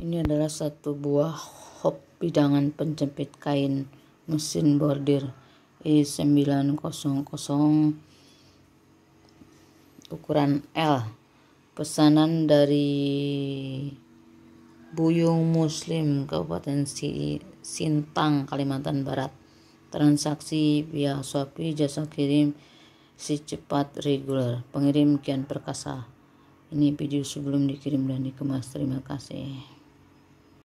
Ini adalah satu buah hop bidangan penjepit kain mesin bordir e 900 ukuran L pesanan dari Buyung Muslim Kabupaten Sintang Kalimantan Barat transaksi via Shopee jasa kirim si cepat reguler pengirim Kian Perkasa ini video sebelum dikirim dan dikemas terima kasih